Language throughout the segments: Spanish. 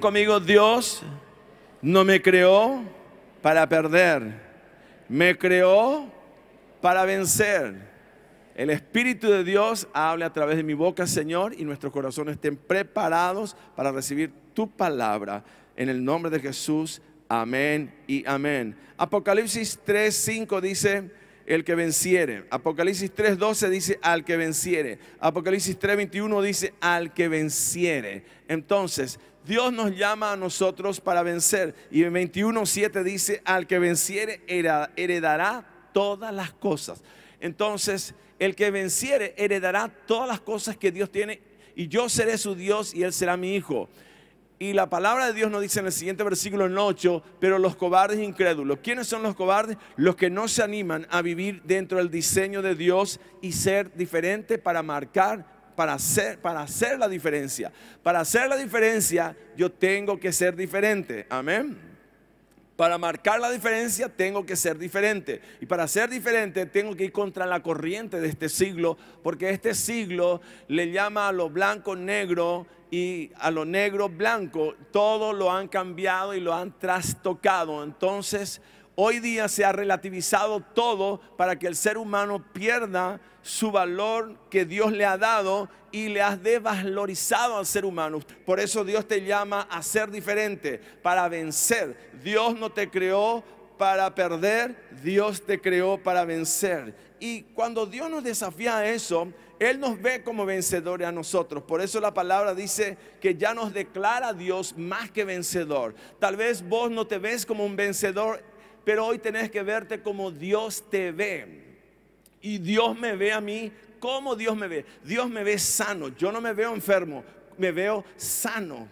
conmigo, Dios no me creó para perder, me creó para vencer. El Espíritu de Dios hable a través de mi boca, Señor, y nuestros corazones estén preparados para recibir tu palabra. En el nombre de Jesús, amén y amén. Apocalipsis 3.5 dice, el que venciere. Apocalipsis 3.12 dice, al que venciere. Apocalipsis 3.21 dice, al que venciere. Entonces, Dios nos llama a nosotros para vencer. Y en 21.7 dice, al que venciere heredará todas las cosas. Entonces, el que venciere heredará todas las cosas que Dios tiene y yo seré su Dios y él será mi hijo. Y la palabra de Dios nos dice en el siguiente versículo en 8, pero los cobardes incrédulos. ¿Quiénes son los cobardes? Los que no se animan a vivir dentro del diseño de Dios y ser diferente para marcar para hacer, para hacer la diferencia. Para hacer la diferencia yo tengo que ser diferente. Amén. Para marcar la diferencia tengo que ser diferente. Y para ser diferente tengo que ir contra la corriente de este siglo, porque este siglo le llama a lo blanco negro y a lo negro blanco. Todo lo han cambiado y lo han trastocado. Entonces, hoy día se ha relativizado todo para que el ser humano pierda su valor que Dios le ha dado y le has desvalorizado al ser humano. Por eso Dios te llama a ser diferente, para vencer. Dios no te creó para perder, Dios te creó para vencer. Y cuando Dios nos desafía a eso, Él nos ve como vencedores a nosotros. Por eso la palabra dice que ya nos declara Dios más que vencedor. Tal vez vos no te ves como un vencedor, pero hoy tenés que verte como Dios te ve y Dios me ve a mí ¿Cómo Dios me ve? Dios me ve sano. Yo no me veo enfermo, me veo sano.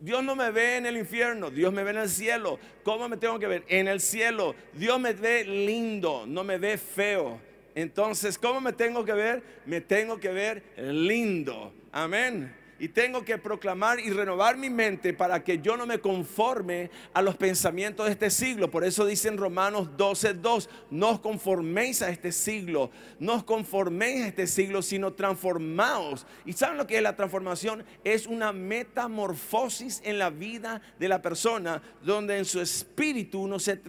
Dios no me ve en el infierno, Dios me ve en el cielo. ¿Cómo me tengo que ver? En el cielo. Dios me ve lindo, no me ve feo. Entonces, ¿cómo me tengo que ver? Me tengo que ver lindo. Amén. Y tengo que proclamar y renovar mi mente para que yo no me conforme a los pensamientos de este siglo. Por eso dicen en Romanos 12:2, no os conforméis a este siglo, no os conforméis a este siglo, sino transformaos. ¿Y saben lo que es la transformación? Es una metamorfosis en la vida de la persona, donde en su espíritu uno se,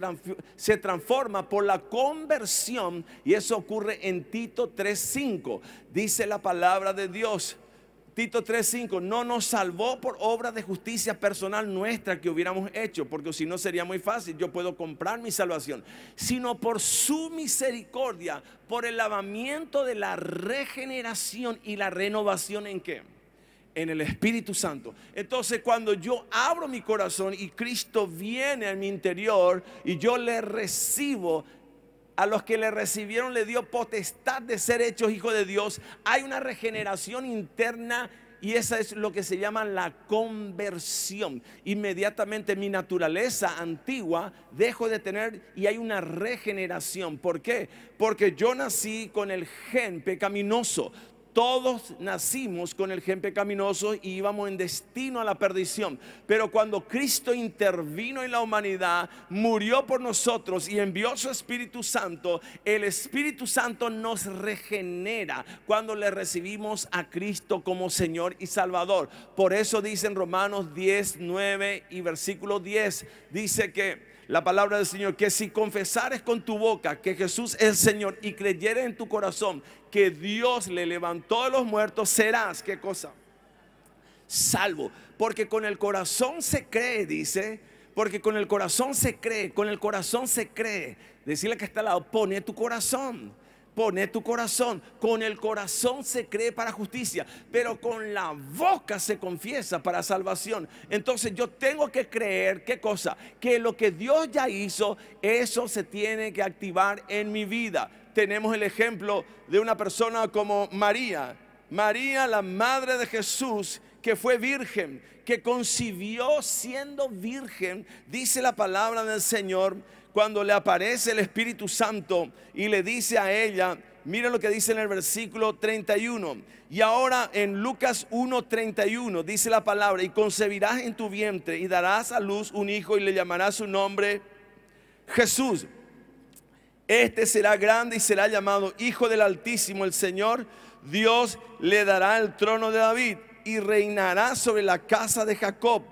se transforma por la conversión. Y eso ocurre en Tito 3:5. Dice la palabra de Dios Tito 3:5, no nos salvó por obra de justicia personal nuestra que hubiéramos hecho, porque si no sería muy fácil, yo puedo comprar mi salvación, sino por su misericordia, por el lavamiento de la regeneración y la renovación en qué? En el Espíritu Santo. Entonces cuando yo abro mi corazón y Cristo viene a mi interior y yo le recibo, a los que le recibieron le dio potestad de ser hechos hijos de Dios. Hay una regeneración interna y esa es lo que se llama la conversión. Inmediatamente mi naturaleza antigua dejo de tener y hay una regeneración. ¿Por qué? Porque yo nací con el gen pecaminoso. Todos nacimos con el gen pecaminoso y íbamos en destino a la perdición. Pero cuando Cristo intervino en la humanidad, murió por nosotros y envió su Espíritu Santo, el Espíritu Santo nos regenera cuando le recibimos a Cristo como Señor y Salvador. Por eso dicen Romanos 10, 9 y versículo 10, dice que la palabra del Señor que si confesares con tu boca que Jesús es el Señor y creyeres en tu corazón que Dios le levantó de los muertos, serás, ¿qué cosa? Salvo. Porque con el corazón se cree, dice, porque con el corazón se cree, con el corazón se cree. Decirle que está al lado, pone tu corazón. Pone tu corazón. Con el corazón se cree para justicia, pero con la boca se confiesa para salvación. Entonces yo tengo que creer, ¿qué cosa? Que lo que Dios ya hizo, eso se tiene que activar en mi vida. Tenemos el ejemplo de una persona como María. María, la madre de Jesús, que fue virgen, que concibió siendo virgen, dice la palabra del Señor, cuando le aparece el Espíritu Santo y le dice a ella, mira lo que dice en el versículo 31. Y ahora en Lucas 1:31 dice la palabra, y concebirás en tu vientre y darás a luz un hijo y le llamarás su nombre Jesús. Este será grande y será llamado Hijo del Altísimo. El Señor Dios le dará el trono de David y reinará sobre la casa de Jacob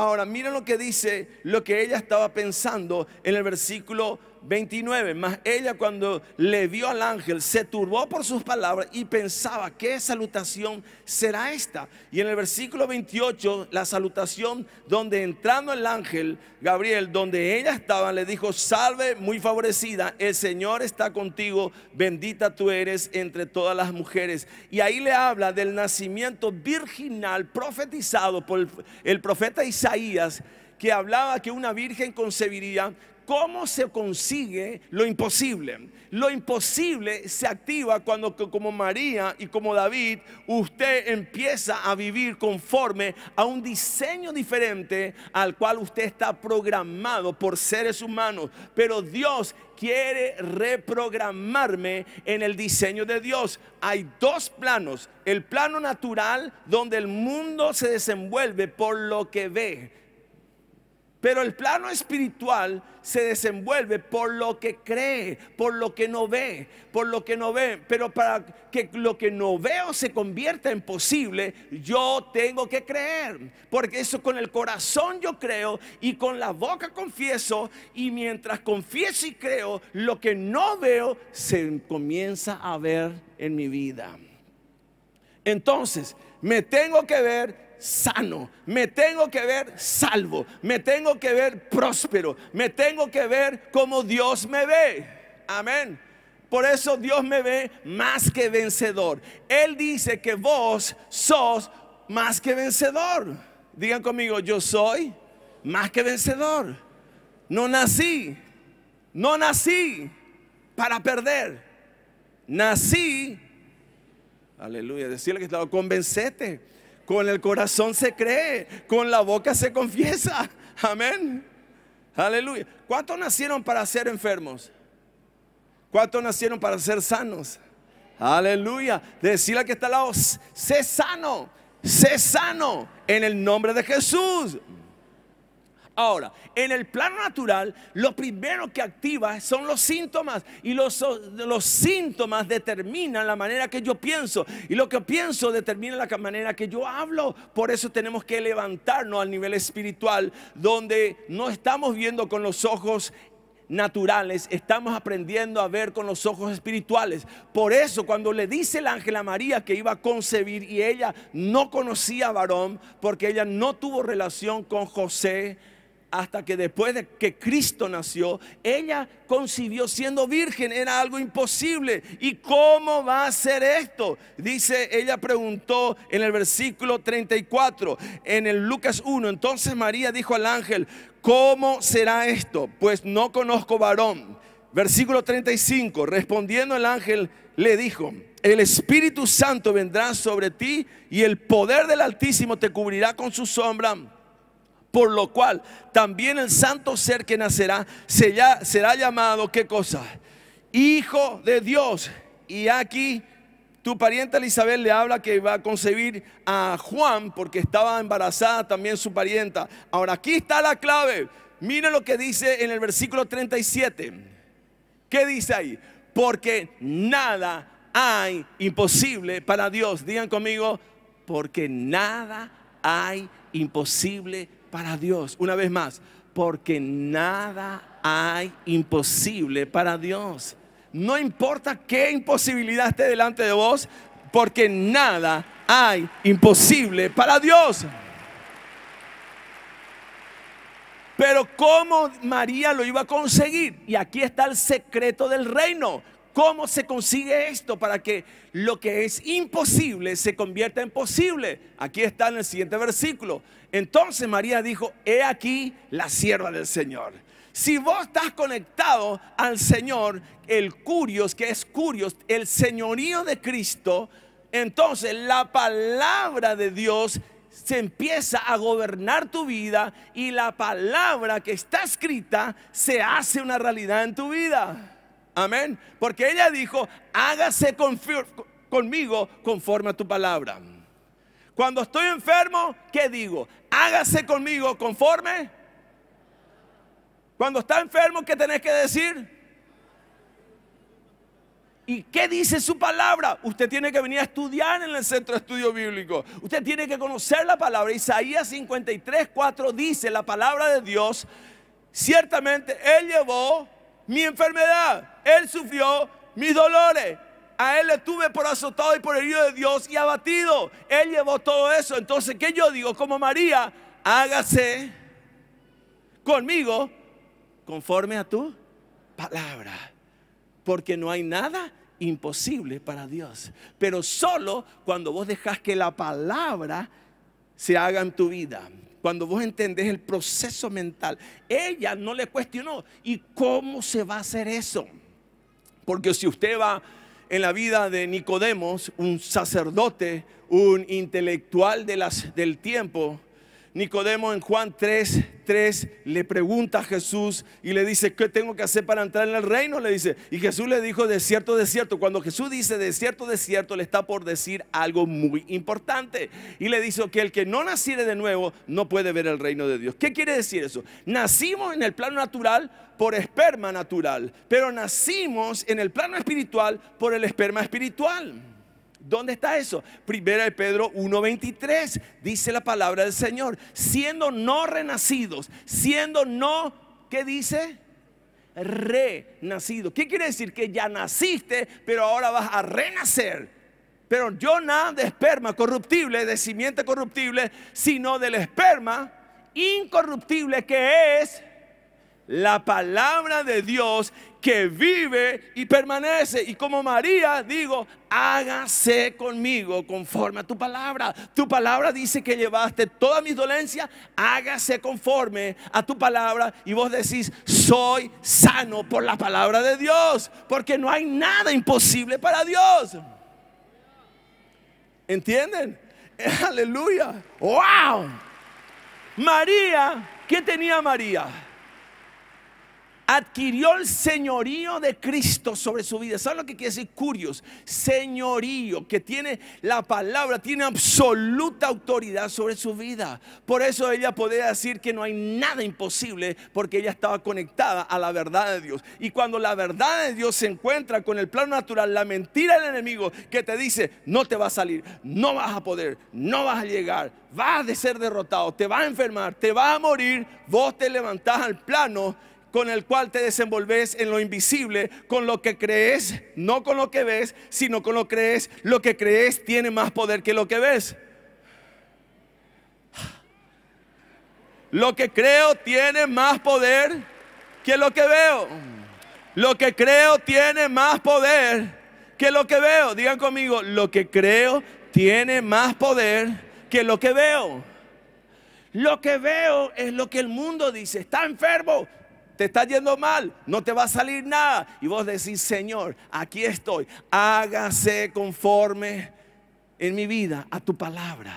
Ahora miren lo que dice, lo que ella estaba pensando en el versículo 29, más ella cuando le vio al ángel se turbó por sus palabras y pensaba, ¿qué salutación será esta? Y en el versículo 28, la salutación donde entrando el ángel Gabriel, donde ella estaba, le dijo, salve muy favorecida, el Señor está contigo, bendita tú eres entre todas las mujeres. Y ahí le habla del nacimiento virginal profetizado por el profeta Isaías que hablaba que una virgen concebiría, ¿Cómo se consigue lo imposible? Lo imposible se activa cuando como María y como David, usted empieza a vivir conforme a un diseño diferente al cual usted está programado por seres humanos. Pero Dios quiere reprogramarme en el diseño de Dios. Hay dos planos. El plano natural donde el mundo se desenvuelve por lo que ve pero el plano espiritual se desenvuelve por lo que cree, por lo que no ve, por lo que no ve. Pero para que lo que no veo se convierta en posible, yo tengo que creer. Porque eso con el corazón yo creo y con la boca confieso. Y mientras confieso y creo, lo que no veo se comienza a ver en mi vida. Entonces, me tengo que ver sano, me tengo que ver salvo, me tengo que ver próspero, me tengo que ver como Dios me ve. Amén. Por eso Dios me ve más que vencedor. Él dice que vos sos más que vencedor. Digan conmigo, yo soy más que vencedor. No nací, no nací para perder. Nací, aleluya, decirle que estaba, convencete con el corazón se cree, con la boca se confiesa. Amén. Aleluya. ¿Cuántos nacieron para ser enfermos? ¿Cuántos nacieron para ser sanos? Aleluya. Decirle al que está al lado, sé sano, sé sano en el nombre de Jesús. Ahora, en el plano natural, lo primero que activa son los síntomas y los, los síntomas determinan la manera que yo pienso y lo que pienso determina la manera que yo hablo. Por eso tenemos que levantarnos al nivel espiritual donde no estamos viendo con los ojos naturales, estamos aprendiendo a ver con los ojos espirituales. Por eso cuando le dice el ángel a María que iba a concebir y ella no conocía a varón porque ella no tuvo relación con José, hasta que después de que Cristo nació, ella concibió siendo virgen, era algo imposible. ¿Y cómo va a ser esto? Dice, ella preguntó en el versículo 34, en el Lucas 1, entonces María dijo al ángel, ¿cómo será esto? Pues no conozco varón. Versículo 35, respondiendo el ángel, le dijo, el Espíritu Santo vendrá sobre ti y el poder del Altísimo te cubrirá con su sombra. Por lo cual también el santo ser que nacerá será, llamado, ¿qué cosa? Hijo de Dios. Y aquí tu pariente Elizabeth le habla que va a concebir a Juan porque estaba embarazada también su parienta. Ahora aquí está la clave. Mira lo que dice en el versículo 37. ¿Qué dice ahí? Porque nada hay imposible para Dios. Digan conmigo, porque nada hay imposible para Dios. Una vez más, porque nada hay imposible para Dios. No importa qué imposibilidad esté delante de vos, porque nada hay imposible para Dios. Pero ¿cómo María lo iba a conseguir? Y aquí está el secreto del reino. ¿Cómo se consigue esto para que lo que es imposible se convierta en posible? Aquí está en el siguiente versículo. Entonces María dijo, he aquí la sierva del Señor. Si vos estás conectado al Señor, el curios, que es curios, el señorío de Cristo, entonces la palabra de Dios se empieza a gobernar tu vida y la palabra que está escrita se hace una realidad en tu vida. Amén. Porque ella dijo, hágase conmigo conforme a tu palabra. Cuando estoy enfermo, ¿qué digo? Hágase conmigo conforme. Cuando está enfermo, ¿qué tenés que decir? ¿Y qué dice su palabra? Usted tiene que venir a estudiar en el centro de estudio bíblico. Usted tiene que conocer la palabra. Isaías 53, 4 dice la palabra de Dios. Ciertamente Él llevó mi enfermedad, Él sufrió mis dolores. A Él le tuve por azotado y por herido de Dios y abatido. Él llevó todo eso. Entonces, ¿qué yo digo? Como María, hágase conmigo conforme a tu palabra. Porque no hay nada imposible para Dios. Pero solo cuando vos dejas que la palabra se haga en tu vida. Cuando vos entendés el proceso mental, ella no le cuestionó. ¿Y cómo se va a hacer eso? Porque si usted va en la vida de Nicodemos, un sacerdote, un intelectual de las, del tiempo, Nicodemo en Juan 3, 3 le pregunta a Jesús y le dice, ¿qué tengo que hacer para entrar en el reino? Le dice, y Jesús le dijo, de cierto, de cierto. Cuando Jesús dice, de cierto, de cierto, le está por decir algo muy importante. Y le dice que el que no naciere de nuevo no puede ver el reino de Dios. ¿Qué quiere decir eso? Nacimos en el plano natural por esperma natural, pero nacimos en el plano espiritual por el esperma espiritual. ¿Dónde está eso? Primera de Pedro 1.23 dice la palabra del Señor. Siendo no renacidos, siendo no, ¿qué dice? Renacido. ¿Qué quiere decir? Que ya naciste, pero ahora vas a renacer. Pero yo nada de esperma corruptible, de simiente corruptible, sino del esperma incorruptible que es la palabra de Dios que vive y permanece. Y como María digo, hágase conmigo conforme a tu palabra. Tu palabra dice que llevaste todas mis dolencias, hágase conforme a tu palabra. Y vos decís, soy sano por la palabra de Dios, porque no hay nada imposible para Dios. ¿Entienden? Aleluya. ¡Wow! María, ¿qué tenía María? adquirió el señorío de Cristo sobre su vida. ¿Saben lo que quiere decir curios? Señorío, que tiene la palabra, tiene absoluta autoridad sobre su vida. Por eso ella podía decir que no hay nada imposible porque ella estaba conectada a la verdad de Dios. Y cuando la verdad de Dios se encuentra con el plano natural, la mentira del enemigo que te dice, no te va a salir, no vas a poder, no vas a llegar, vas a ser derrotado, te va a enfermar, te va a morir, vos te levantas al plano con el cual te desenvolves en lo invisible, con lo que crees, no con lo que ves, sino con lo que crees. Lo que crees tiene más poder que lo que ves. Lo que creo tiene más poder que lo que veo. Lo que creo tiene más poder que lo que veo. Digan conmigo, lo que creo tiene más poder que lo que veo. Lo que veo es lo que el mundo dice. Está enfermo, te está yendo mal, no te va a salir nada. Y vos decís, Señor, aquí estoy, hágase conforme en mi vida a tu palabra.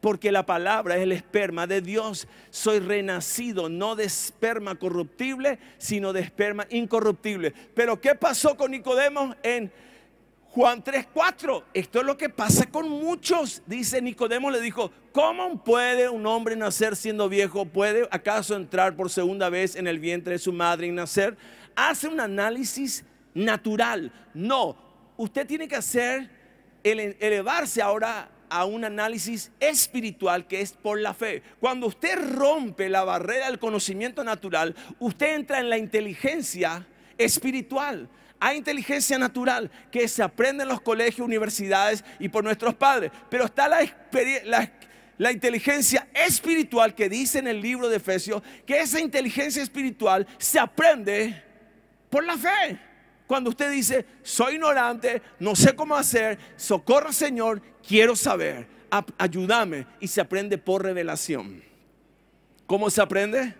Porque la palabra es el esperma de Dios. Soy renacido, no de esperma corruptible, sino de esperma incorruptible. Pero ¿qué pasó con Nicodemo en Juan 3:4, esto es lo que pasa con muchos. Dice Nicodemo le dijo, ¿cómo puede un hombre nacer siendo viejo? ¿Puede acaso entrar por segunda vez en el vientre de su madre y nacer? Hace un análisis natural. No, usted tiene que hacer, elevarse ahora a un análisis espiritual que es por la fe. Cuando usted rompe la barrera del conocimiento natural, usted entra en la inteligencia espiritual. Hay inteligencia natural que se aprende en los colegios, universidades y por nuestros padres, pero está la, la, inteligencia espiritual que dice en el libro de Efesios, que esa inteligencia espiritual se aprende por la fe. Cuando usted dice, soy ignorante, no sé cómo hacer, socorro Señor, quiero saber, ayúdame. Y se aprende por revelación. ¿Cómo se aprende?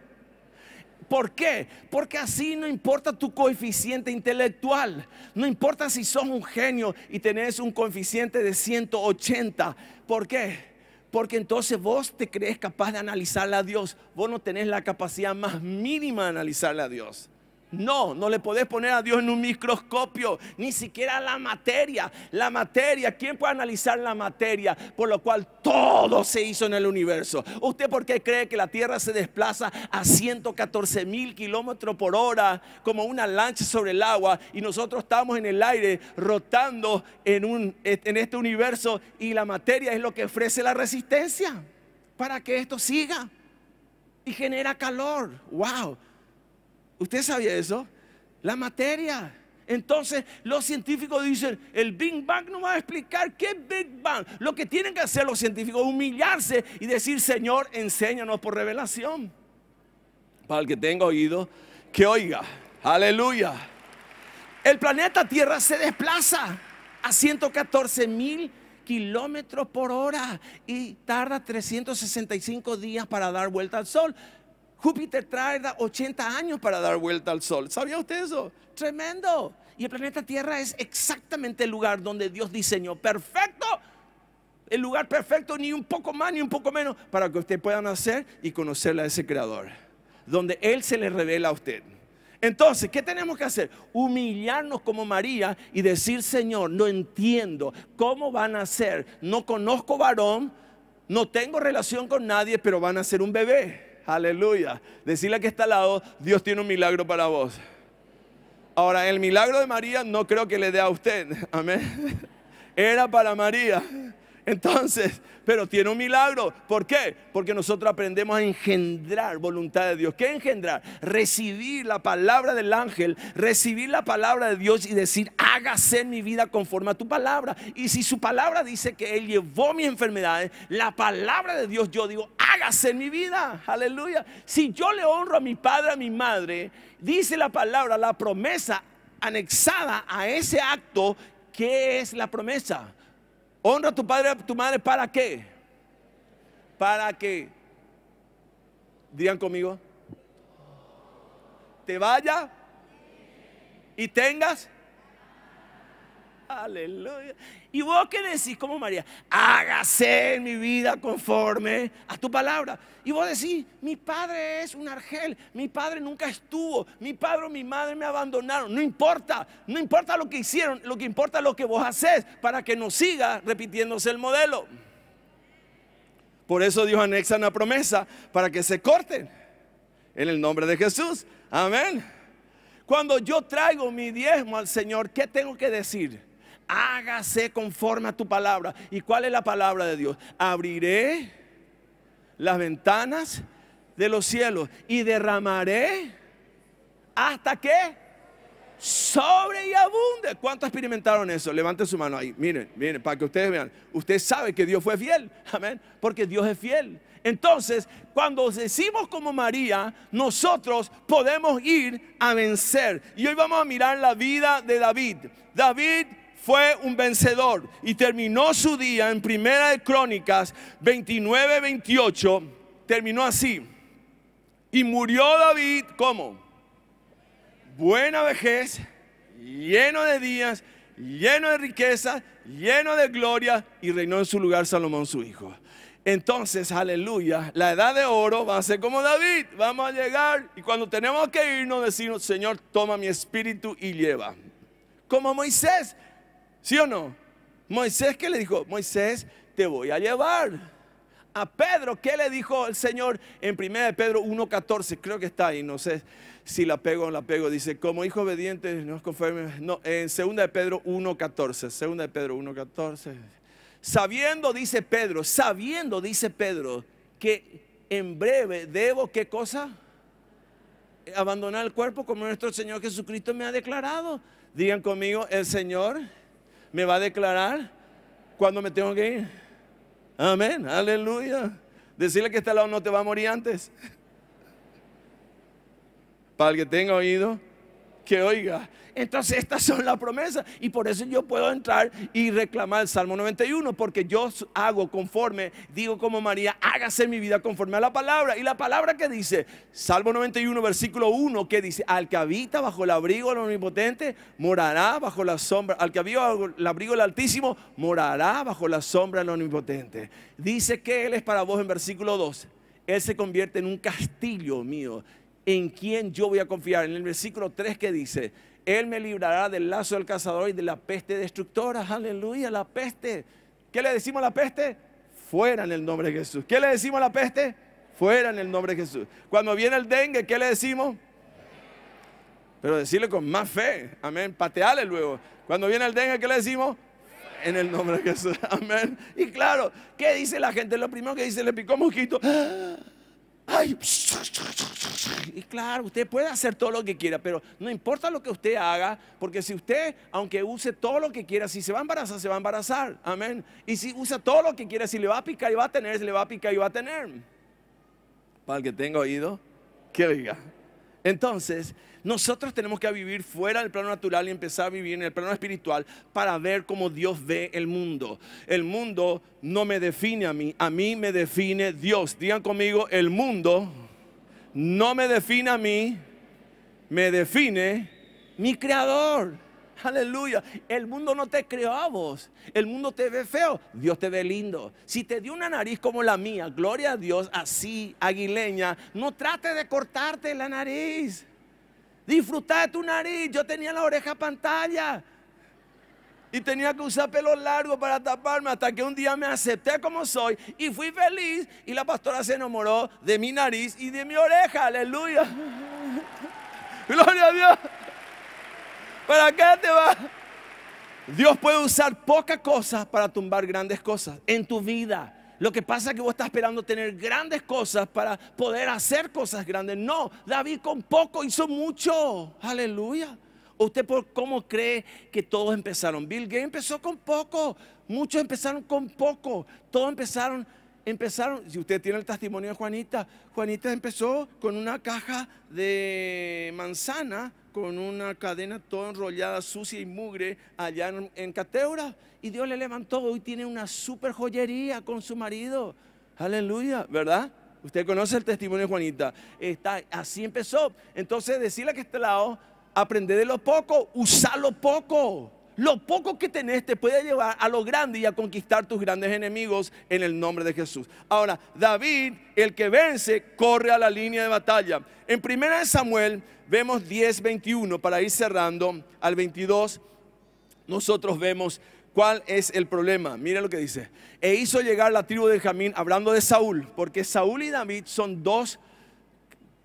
¿Por qué? Porque así no importa tu coeficiente intelectual, no importa si sos un genio y tenés un coeficiente de 180. ¿Por qué? Porque entonces vos te crees capaz de analizar a Dios. Vos no tenés la capacidad más mínima de analizar a Dios. No, no le podés poner a Dios en un microscopio, ni siquiera la materia. La materia, ¿quién puede analizar la materia? Por lo cual todo se hizo en el universo. ¿Usted por qué cree que la Tierra se desplaza a 114 mil kilómetros por hora como una lancha sobre el agua y nosotros estamos en el aire rotando en, en este universo y la materia es lo que ofrece la resistencia para que esto siga y genera calor? ¡Wow! ¿Usted sabía eso? La materia. Entonces los científicos dicen, el Big Bang no va a explicar qué Big Bang. Lo que tienen que hacer los científicos es humillarse y decir, Señor, enséñanos por revelación. Para el que tenga oído, que oiga. Aleluya. El planeta Tierra se desplaza a 114 mil kilómetros por hora y tarda 365 días para dar vuelta al Sol. Júpiter tarda 80 años para dar vuelta al Sol. ¿Sabía usted eso? Tremendo. Y el planeta Tierra es exactamente el lugar donde Dios diseñó perfecto, el lugar perfecto, ni un poco más ni un poco menos, para que usted pueda nacer y conocerle a ese Creador, donde Él se le revela a usted. Entonces, ¿qué tenemos que hacer? Humillarnos como María y decir, Señor, no entiendo cómo van a ser. No conozco varón, no tengo relación con nadie, pero van a ser un bebé. Aleluya. Decirle que está al lado, Dios tiene un milagro para vos. Ahora, el milagro de María no creo que le dé a usted. Amén. Era para María. Entonces, pero tiene un milagro. ¿Por qué? Porque nosotros aprendemos a engendrar voluntad de Dios. ¿Qué engendrar? Recibir la palabra del ángel, recibir la palabra de Dios y decir, hágase en mi vida conforme a tu palabra. Y si su palabra dice que Él llevó mis enfermedades, la palabra de Dios yo digo, hágase en mi vida. Aleluya. Si yo le honro a mi padre, a mi madre, dice la palabra, la promesa anexada a ese acto, ¿qué es la promesa? Honra a tu padre y a tu madre para qué? Para que, digan conmigo, te vaya y tengas Aleluya. Y vos que decís como María, hágase en mi vida conforme a tu palabra. Y vos decís, mi padre es un argel, mi padre nunca estuvo, mi padre o mi madre me abandonaron. No importa, no importa lo que hicieron, lo que importa es lo que vos haces para que no siga repitiéndose el modelo. Por eso Dios anexa una promesa para que se corten. En el nombre de Jesús. Amén. Cuando yo traigo mi diezmo al Señor, ¿qué tengo que decir? hágase conforme a tu palabra. ¿Y cuál es la palabra de Dios? Abriré las ventanas de los cielos y derramaré hasta que sobre y abunde. ¿Cuántos experimentaron eso? Levanten su mano ahí. Miren, miren, para que ustedes vean. Usted sabe que Dios fue fiel. Amén. Porque Dios es fiel. Entonces, cuando decimos como María, nosotros podemos ir a vencer. Y hoy vamos a mirar la vida de David. David fue un vencedor y terminó su día en Primera de Crónicas 29, 28, terminó así. Y murió David, como Buena vejez, lleno de días, lleno de riqueza, lleno de gloria y reinó en su lugar Salomón su hijo. Entonces, aleluya, la edad de oro va a ser como David, vamos a llegar y cuando tenemos que irnos decimos, Señor, toma mi espíritu y lleva. Como Moisés, ¿Sí o no? Moisés que le dijo, Moisés, te voy a llevar. A Pedro, ¿qué le dijo el Señor en 1 Pedro 1.14? Creo que está ahí, no sé si la pego o no la pego. Dice, como hijo obediente, no conforme. No, en 2 de Pedro 1.14, 2 de Pedro 1.14. Sabiendo, dice Pedro, sabiendo, dice Pedro, que en breve debo, ¿qué cosa? Abandonar el cuerpo como nuestro Señor Jesucristo me ha declarado. Digan conmigo, el Señor me va a declarar cuando me tengo que ir. Amén, aleluya. Decirle que este lado no te va a morir antes. Para el que tenga oído, que oiga. Entonces estas son las promesas y por eso yo puedo entrar y reclamar el Salmo 91 porque yo hago conforme, digo como María, hágase mi vida conforme a la palabra. Y la palabra que dice, Salmo 91 versículo 1 que dice, al que habita bajo el abrigo del omnipotente morará bajo la sombra, al que habita bajo el abrigo del altísimo morará bajo la sombra del omnipotente. Dice que Él es para vos en versículo 2, Él se convierte en un castillo mío en quién yo voy a confiar. En el versículo 3 que dice, Él me librará del lazo del cazador y de la peste destructora. Aleluya, la peste. ¿Qué le decimos a la peste? Fuera en el nombre de Jesús. ¿Qué le decimos a la peste? Fuera en el nombre de Jesús. Cuando viene el dengue, ¿qué le decimos? Pero decirle con más fe. Amén. Pateale luego. Cuando viene el dengue, ¿qué le decimos? en el nombre de Jesús. Amén. Y claro, ¿qué dice la gente? Lo primero que dice, le picó mosquito. ¡Ah! y claro, usted puede hacer todo lo que quiera, pero no importa lo que usted haga, porque si usted, aunque use todo lo que quiera, si se va a embarazar, se va a embarazar. Amén. Y si usa todo lo que quiera, si le va a picar y va a tener, si le va a picar y va a tener. Para el que tenga oído, que diga entonces, nosotros tenemos que vivir fuera del plano natural y empezar a vivir en el plano espiritual para ver cómo Dios ve el mundo. El mundo no me define a mí, a mí me define Dios. Digan conmigo, el mundo no me define a mí, me define mi creador. Aleluya. El mundo no te creó a vos. El mundo te ve feo. Dios te ve lindo. Si te dio una nariz como la mía, gloria a Dios, así, aguileña, no trate de cortarte la nariz. Disfruta de tu nariz. Yo tenía la oreja pantalla. Y tenía que usar pelo largo para taparme hasta que un día me acepté como soy y fui feliz. Y la pastora se enamoró de mi nariz y de mi oreja. Aleluya. Gloria a Dios. ¿Para acá te vas? Dios puede usar pocas cosas para tumbar grandes cosas en tu vida. Lo que pasa es que vos estás esperando tener grandes cosas para poder hacer cosas grandes. No, David con poco hizo mucho. Aleluya. ¿Usted por cómo cree que todos empezaron? Bill Gates empezó con poco. Muchos empezaron con poco. Todos empezaron, empezaron. Si usted tiene el testimonio de Juanita, Juanita empezó con una caja de manzana con una cadena toda enrollada, sucia y mugre allá en, Cateura. Y Dios le levantó. Hoy tiene una super joyería con su marido. Aleluya, ¿verdad? Usted conoce el testimonio de Juanita. Está, así empezó. Entonces, decirle que este lado, aprende de lo poco, usa lo poco. Lo poco que tenés te puede llevar a lo grande y a conquistar tus grandes enemigos en el nombre de Jesús. Ahora, David, el que vence, corre a la línea de batalla. En primera de Samuel vemos 10, 21, para ir cerrando al 22, nosotros vemos ¿Cuál es el problema? Mira lo que dice. E hizo llegar la tribu de Jamín hablando de Saúl, porque Saúl y David son dos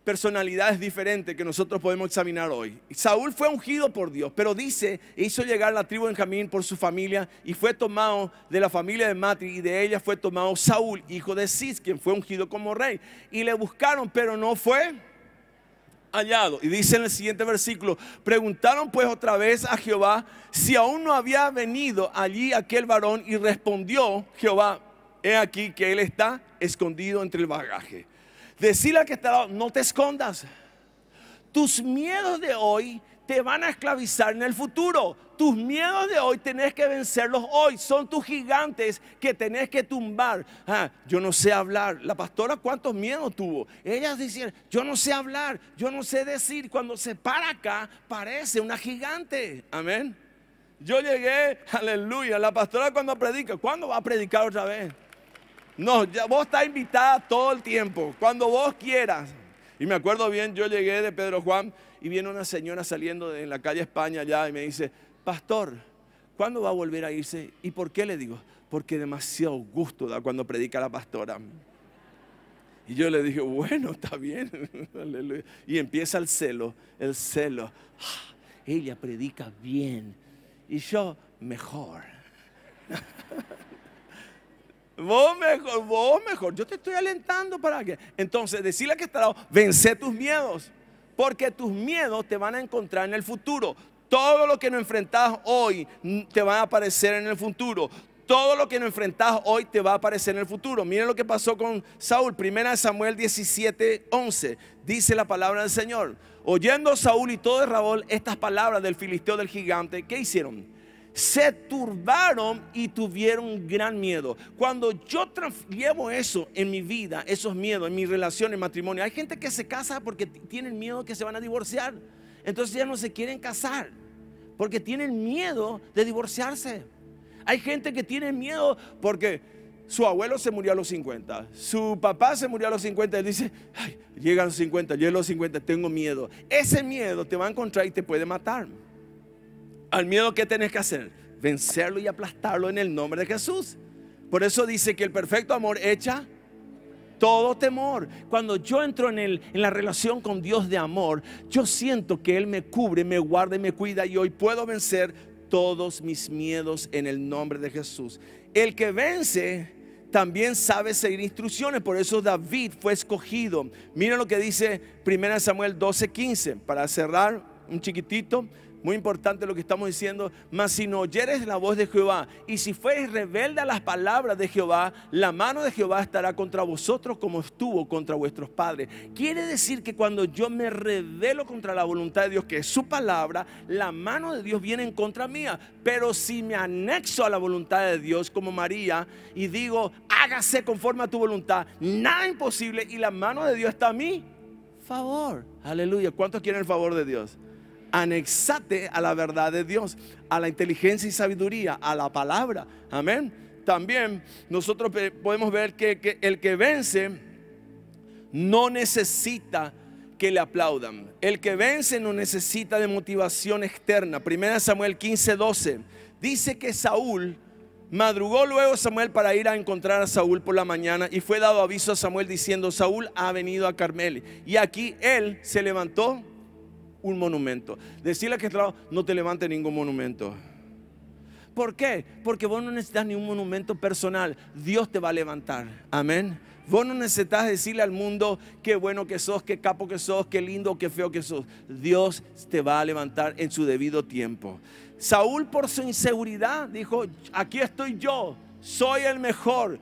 personalidades diferentes que nosotros podemos examinar hoy. Saúl fue ungido por Dios, pero dice, e hizo llegar la tribu de Benjamín por su familia y fue tomado de la familia de Matri y de ella fue tomado Saúl, hijo de Cis, quien fue ungido como rey. Y le buscaron, pero no fue hallado. Y dice en el siguiente versículo, preguntaron pues otra vez a Jehová si aún no había venido allí aquel varón y respondió Jehová, he aquí que él está escondido entre el bagaje. Decirle al que está, no te escondas. Tus miedos de hoy te van a esclavizar en el futuro. Tus miedos de hoy tenés que vencerlos hoy. Son tus gigantes que tenés que tumbar. Ah, yo no sé hablar. La pastora cuántos miedos tuvo. Ellas decían, yo no sé hablar, yo no sé decir. Cuando se para acá, parece una gigante. Amén. Yo llegué, aleluya. La pastora cuando predica, ¿cuándo va a predicar otra vez? No, ya, vos estás invitada todo el tiempo, cuando vos quieras. Y me acuerdo bien, yo llegué de Pedro Juan y viene una señora saliendo de la calle España allá y me dice, pastor, ¿cuándo va a volver a irse? ¿Y por qué le digo? Porque demasiado gusto da cuando predica la pastora. Y yo le digo, bueno, está bien. Y empieza el celo, el celo. Ah, ella predica bien y yo mejor. Vos mejor, vos mejor. Yo te estoy alentando para que. Entonces, decirle que está lado, vence tus miedos porque tus miedos te van a encontrar en el futuro. Todo lo que no enfrentas hoy te va a aparecer en el futuro. Todo lo que no enfrentas hoy te va a aparecer en el futuro. Miren lo que pasó con Saúl. Primera de Samuel 17:11 Dice la palabra del Señor. Oyendo Saúl y todo Raúl estas palabras del filisteo del gigante, ¿qué hicieron? se turbaron y tuvieron gran miedo. Cuando yo llevo eso en mi vida, esos miedos, en mi relación, en matrimonio, hay gente que se casa porque tienen miedo que se van a divorciar. Entonces ya no se quieren casar porque tienen miedo de divorciarse. Hay gente que tiene miedo porque su abuelo se murió a los 50, su papá se murió a los 50, y dice, Ay, los 50, llegan los 50, tengo miedo. Ese miedo te va a encontrar y te puede matar. Al miedo que tenés que hacer, vencerlo y aplastarlo en el nombre de Jesús. Por eso dice que el perfecto amor echa todo temor. Cuando yo entro en, el, en la relación con Dios de amor, yo siento que Él me cubre, me guarda y me cuida y hoy puedo vencer todos mis miedos en el nombre de Jesús. El que vence también sabe seguir instrucciones, por eso David fue escogido. Mira lo que dice 1 Samuel 12:15, para cerrar un chiquitito. Muy importante lo que estamos diciendo. Mas si no oyeres la voz de Jehová y si fueres rebelde a las palabras de Jehová, la mano de Jehová estará contra vosotros como estuvo contra vuestros padres. Quiere decir que cuando yo me rebelo contra la voluntad de Dios, que es su palabra, la mano de Dios viene en contra mía. Pero si me anexo a la voluntad de Dios como María y digo, hágase conforme a tu voluntad, nada imposible y la mano de Dios está a mí, favor. Aleluya. ¿Cuántos quieren el favor de Dios? anexate a la verdad de Dios, a la inteligencia y sabiduría, a la palabra. Amén. También nosotros podemos ver que, el que vence no necesita que le aplaudan. El que vence no necesita de motivación externa. Primera Samuel 15, 12. Dice que Saúl madrugó luego Samuel para ir a encontrar a Saúl por la mañana y fue dado aviso a Samuel diciendo, Saúl ha venido a Carmel. Y aquí él se levantó un monumento. Decirle que no te levante ningún monumento. ¿Por qué? Porque vos no necesitas ni un monumento personal. Dios te va a levantar. Amén. Vos no necesitas decirle al mundo qué bueno que sos, qué capo que sos, qué lindo, qué feo que sos. Dios te va a levantar en su debido tiempo. Saúl por su inseguridad dijo, aquí estoy yo, soy el mejor.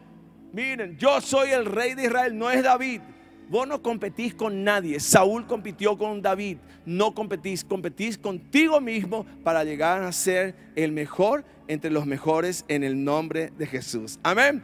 Miren, yo soy el rey de Israel, no es David. Vos no competís con nadie. Saúl compitió con David. No competís, competís contigo mismo para llegar a ser el mejor entre los mejores en el nombre de Jesús. Amén.